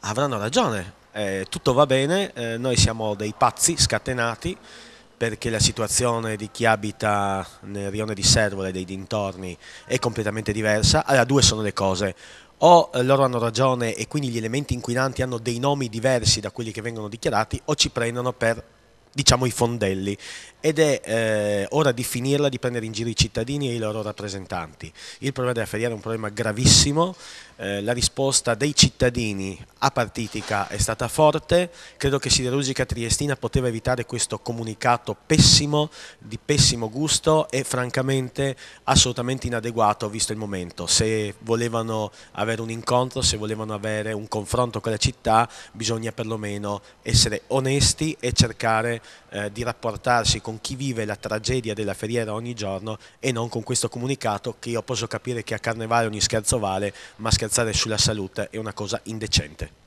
avranno ragione, eh, tutto va bene, eh, noi siamo dei pazzi scatenati perché la situazione di chi abita nel rione di Servola e dei dintorni è completamente diversa. Allora, due sono le cose. O eh, loro hanno ragione e quindi gli elementi inquinanti hanno dei nomi diversi da quelli che vengono dichiarati, o ci prendono per diciamo i fondelli ed è eh, ora di finirla di prendere in giro i cittadini e i loro rappresentanti. Il problema della feriera è un problema gravissimo, eh, la risposta dei cittadini a Partitica è stata forte, credo che Siderurgica Triestina poteva evitare questo comunicato pessimo, di pessimo gusto e francamente assolutamente inadeguato visto il momento. Se volevano avere un incontro, se volevano avere un confronto con la città, bisogna perlomeno essere onesti e cercare di eh, di rapportarsi con chi vive la tragedia della feriera ogni giorno e non con questo comunicato che io posso capire che a carnevale ogni scherzo vale, ma scherzare sulla salute è una cosa indecente.